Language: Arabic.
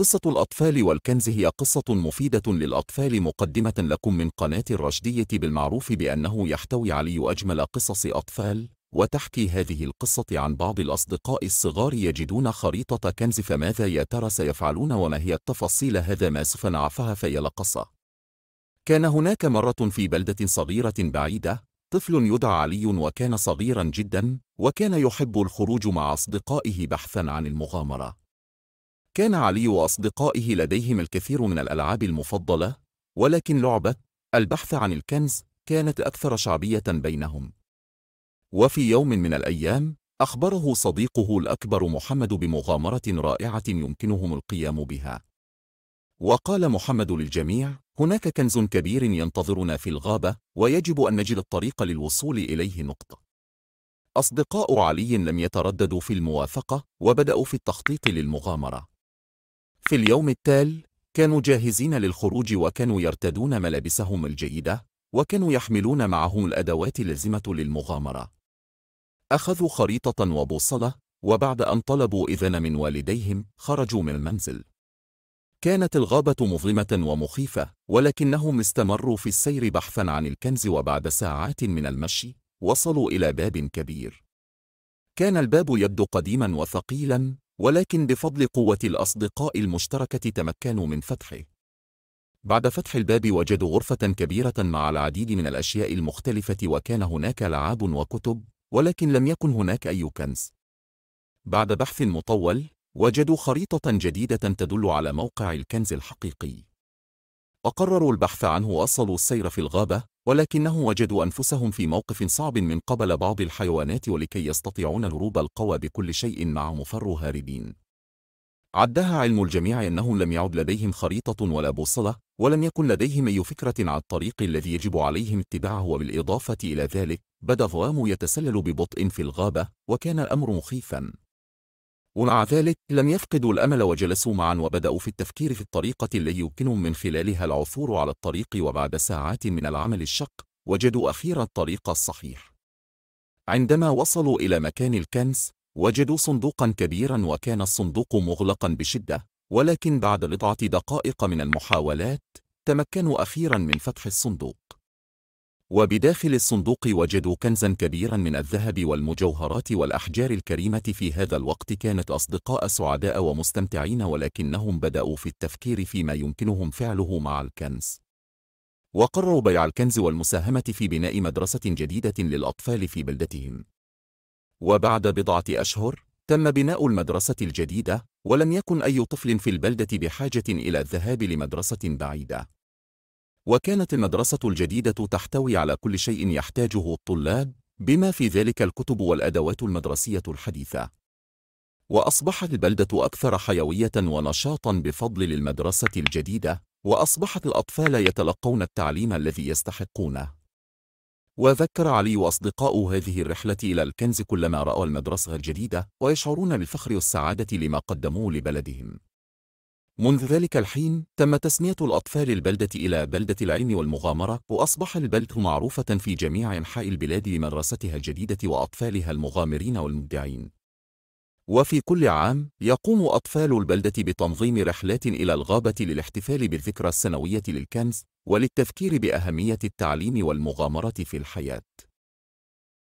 قصة الأطفال والكنز هي قصة مفيدة للأطفال مقدمة لكم من قناة الرشدية بالمعروف بأنه يحتوي علي أجمل قصص أطفال وتحكي هذه القصة عن بعض الأصدقاء الصغار يجدون خريطة كنز فماذا يا ترى سيفعلون وما هي التفاصيل هذا ما سوف نعرفها في القصة كان هناك مرة في بلدة صغيرة بعيدة طفل يدعى علي وكان صغيرا جدا وكان يحب الخروج مع أصدقائه بحثا عن المغامرة كان علي وأصدقائه لديهم الكثير من الألعاب المفضلة ولكن لعبة البحث عن الكنز كانت أكثر شعبية بينهم وفي يوم من الأيام أخبره صديقه الأكبر محمد بمغامرة رائعة يمكنهم القيام بها وقال محمد للجميع هناك كنز كبير ينتظرنا في الغابة ويجب أن نجد الطريق للوصول إليه نقطة أصدقاء علي لم يترددوا في الموافقة وبدأوا في التخطيط للمغامرة في اليوم التالي كانوا جاهزين للخروج وكانوا يرتدون ملابسهم الجيدة وكانوا يحملون معهم الأدوات اللازمة للمغامرة أخذوا خريطة وبوصلة وبعد أن طلبوا إذن من والديهم خرجوا من المنزل كانت الغابة مظلمة ومخيفة ولكنهم استمروا في السير بحثا عن الكنز وبعد ساعات من المشي وصلوا إلى باب كبير كان الباب يبدو قديما وثقيلا ولكن بفضل قوة الأصدقاء المشتركة تمكنوا من فتحه. بعد فتح الباب وجدوا غرفة كبيرة مع العديد من الأشياء المختلفة وكان هناك لعاب وكتب، ولكن لم يكن هناك أي كنز. بعد بحث مطول، وجدوا خريطة جديدة تدل على موقع الكنز الحقيقي. أقرروا البحث عنه وأصلوا السير في الغابة، ولكنهم وجدوا أنفسهم في موقف صعب من قبل بعض الحيوانات ولكي يستطيعون الهروب القوى بكل شيء مع مفر هاربين عدها علم الجميع أنهم لم يعد لديهم خريطة ولا بوصلة ولم يكن لديهم أي فكرة عن الطريق الذي يجب عليهم اتباعه وبالإضافة إلى ذلك بدا فوام يتسلل ببطء في الغابة وكان الأمر مخيفا ومع ذلك لم يفقدوا الأمل وجلسوا معا وبدأوا في التفكير في الطريقة التي يمكنهم من خلالها العثور على الطريق وبعد ساعات من العمل الشق وجدوا أخيرا الطريق الصحيح عندما وصلوا إلى مكان الكنز وجدوا صندوقا كبيرا وكان الصندوق مغلقا بشدة ولكن بعد بضعة دقائق من المحاولات تمكنوا أخيرا من فتح الصندوق وبداخل الصندوق وجدوا كنزا كبيرا من الذهب والمجوهرات والأحجار الكريمة في هذا الوقت كانت أصدقاء سعداء ومستمتعين ولكنهم بدأوا في التفكير فيما يمكنهم فعله مع الكنز وقرروا بيع الكنز والمساهمة في بناء مدرسة جديدة للأطفال في بلدتهم وبعد بضعة أشهر تم بناء المدرسة الجديدة ولم يكن أي طفل في البلدة بحاجة إلى الذهاب لمدرسة بعيدة وكانت المدرسة الجديدة تحتوي على كل شيء يحتاجه الطلاب بما في ذلك الكتب والأدوات المدرسية الحديثة وأصبحت البلدة أكثر حيوية ونشاطا بفضل للمدرسة الجديدة وأصبحت الأطفال يتلقون التعليم الذي يستحقونه وذكر علي وأصدقاء هذه الرحلة إلى الكنز كلما رأوا المدرسة الجديدة ويشعرون بالفخر والسعادة لما قدموه لبلدهم منذ ذلك الحين تم تسمية الأطفال البلدة إلى بلدة العلم والمغامرة وأصبح البلدة معروفة في جميع أنحاء البلاد لمدرستها الجديدة وأطفالها المغامرين والمبدعين وفي كل عام يقوم أطفال البلدة بتنظيم رحلات إلى الغابة للاحتفال بالذكرى السنوية للكنز وللتفكير بأهمية التعليم والمغامرة في الحياة